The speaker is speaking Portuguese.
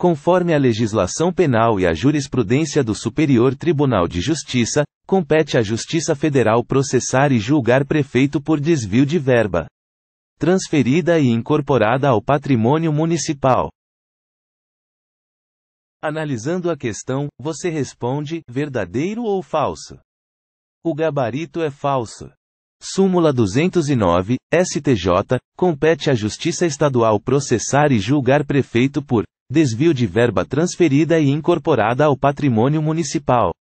Conforme a legislação penal e a jurisprudência do Superior Tribunal de Justiça, compete à Justiça Federal processar e julgar prefeito por desvio de verba transferida e incorporada ao patrimônio municipal. Analisando a questão, você responde: verdadeiro ou falso? O gabarito é falso. Súmula 209, STJ, compete à Justiça Estadual processar e julgar prefeito por desvio de verba transferida e incorporada ao patrimônio municipal.